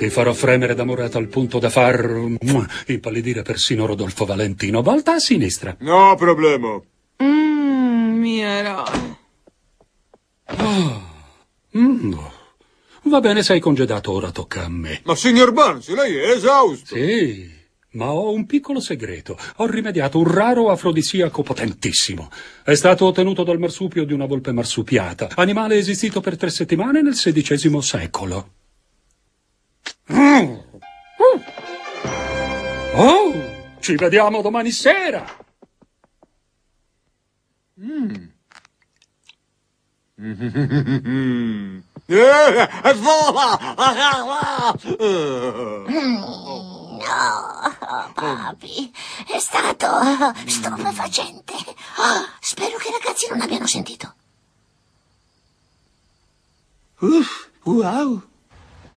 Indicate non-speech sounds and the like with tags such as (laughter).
Ti farò fremere d'amore a tal punto da far... impallidire persino Rodolfo Valentino. Volta a sinistra. No problema. Mmm, mia roba. Oh. Mm. Va bene, sei congedato, ora tocca a me. Ma signor Barnes, lei è esausto. Sì, ma ho un piccolo segreto. Ho rimediato un raro afrodisiaco potentissimo. È stato ottenuto dal marsupio di una volpe marsupiata, animale esistito per tre settimane nel XVI secolo. Oh, ci vediamo domani sera. Mm. (laughs) Vola! Mm, no, papi, è stato stupefacente. Ah, spero che i ragazzi non abbiano sentito. Uff, wow!